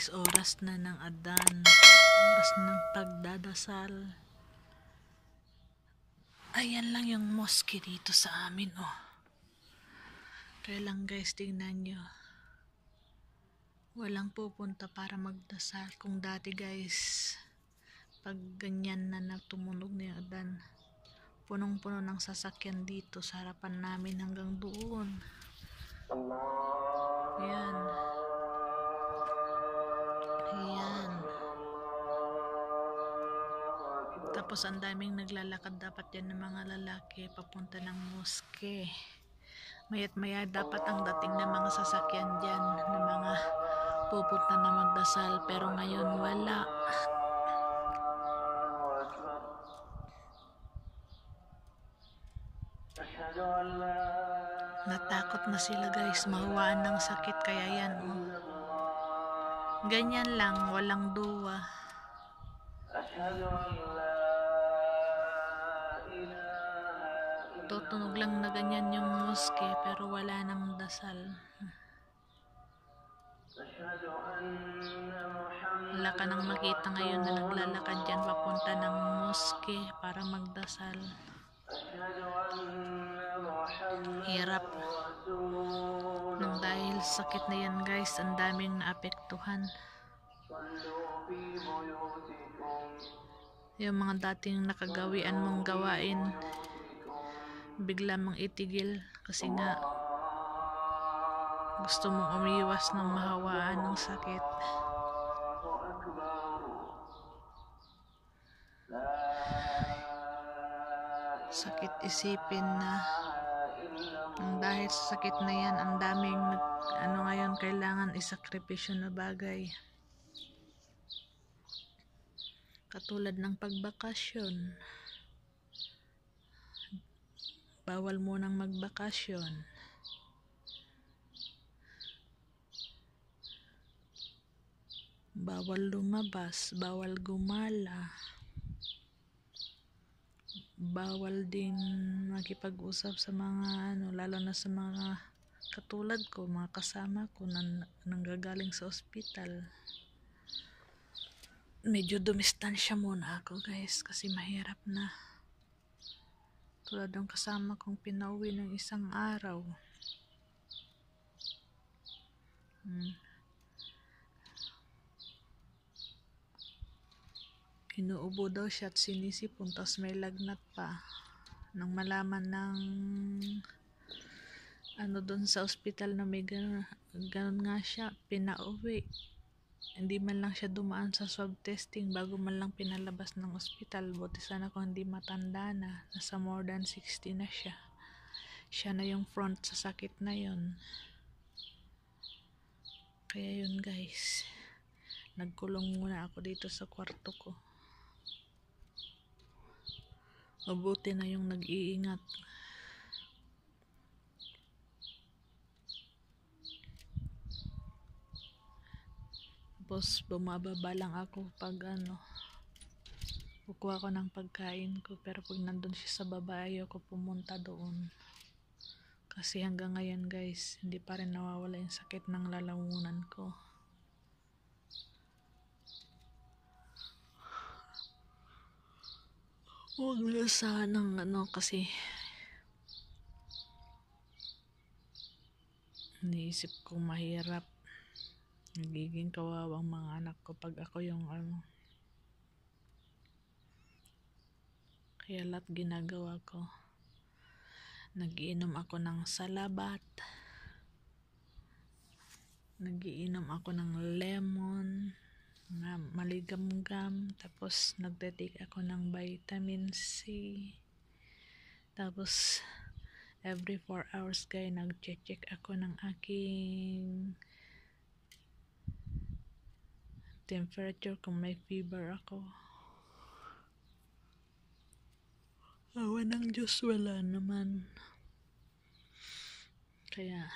is oras na ng adan oras ng pagdadasal ayan lang yung mosque dito sa amin oh kaya lang guys tingnan nyo walang pupunta para magdasal kung dati guys pag ganyan na natumunog ni yung adan punong-puno ng sasakyan dito sa harapan namin hanggang doon. Ayan. Tapos ang daming naglalakad dapat yan ng mga lalaki papunta ng moske. Mayat maya dapat ang dating ng mga sasakyan dyan ng mga pupunta na magdasal pero ngayon wala. Natakot na sila guys, mahuwaan ng sakit kaya yan. Oh. Ganyan lang, walang duwa. أشهد أن لا nagtutunog lang na ganyan yung moske pero wala nang dasal wala ka nang makita ngayon na naglalakad dyan papunta ng moske para magdasal hirap nang dahil sakit na yan guys ang daming naapektuhan yung mga dating nakagawian mong gawain bigla mong itigil kasi nga gusto mong umiwas ng mahawaan ng sakit sakit isipin na ang dahil sa sakit na yan ang daming ano ngayon kailangan isakripisyo na bagay katulad ng pagbakasyon bawal nang magbakasyon. Bawal lumabas, bawal gumala. Bawal din makipag-usap sa mga ano, lalo na sa mga katulad ko, mga kasama ko na nanggagaling sa ospital medyo dumistansya muna ako guys kasi mahirap na tulad ng kasama kong pinauwi ng isang araw. Hmm. Inuubo daw siya at sinisipon tapos may lagnat pa. Nang malaman ng ano doon sa ospital na may ganun, ganun nga siya, pinauwi. Hindi man lang siya dumaan sa swab testing bago man lang pinalabas ng ospital. Buti sana kung hindi matanda na. Nasa more than 60 na siya. Siya na yung front sa sakit na yon. Kaya yun guys. Nagkulong muna ako dito sa kwarto ko. Mabuti na yung nag-iingat. Tapos bumababa lang ako pag ano kukuha ko ng pagkain ko pero pag nandun siya sa baba ayoko pumunta doon. Kasi hanggang ngayon guys, hindi pa rin nawawala yung sakit ng lalamunan ko. Huwag na sanang ano kasi Iniisip kong mahirap Nagiging kawawang mga anak ko pag ako yung ano. Kaya lahat ginagawa ko. Nagiinom ako ng salabat. Nagiinom ako ng lemon na maligamgam Tapos nagtetake ako ng vitamin C. Tapos every 4 hours kaya nagche check ako ng aking temperature kung may fever ako. Awa ng Diyos, wala naman. Kaya,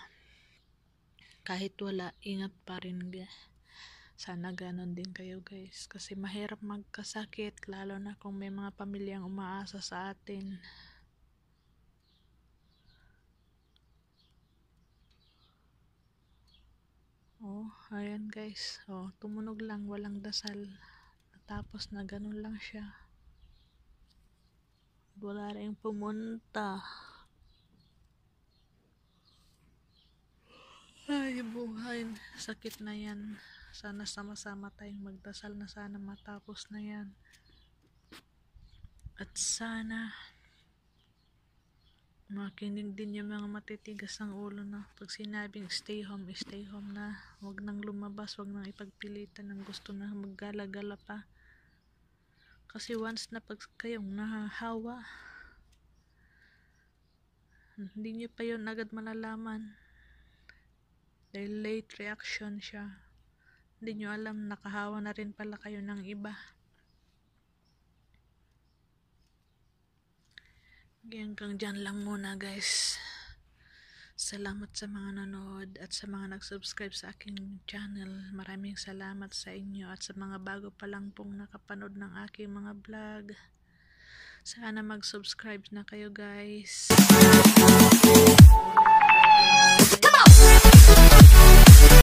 kahit wala, ingat pa rin. Sana ganon din kayo guys. Kasi mahirap magkasakit, lalo na kung may mga pamilyang umaasa sa atin. Oh, ayan guys. Oh, tumunog lang, walang dasal. Tapos na ganun lang siya. Wala rin pumunta. Ay, buhay. Sakit na yan. Sana sama-sama tayong magdasal na sana matapos na yan. At sana Makinig din yung mga matitigas ng ulo na pag sinabing stay home, stay home na. wag nang lumabas, wag nang ipagpilitan ng gusto na maggalagala pa. Kasi once na pag kayong nahahawa, hindi niyo pa yon agad malalaman. Dahil late reaction siya. Hindi niyo alam, nakahawa na rin pala kayo ng iba. Hanggang dyan lang muna guys. Salamat sa mga nanood at sa mga nag-subscribe sa aking channel. Maraming salamat sa inyo at sa mga bago pa lang pong nakapanood ng aking mga vlog. Sana mag-subscribe na kayo guys.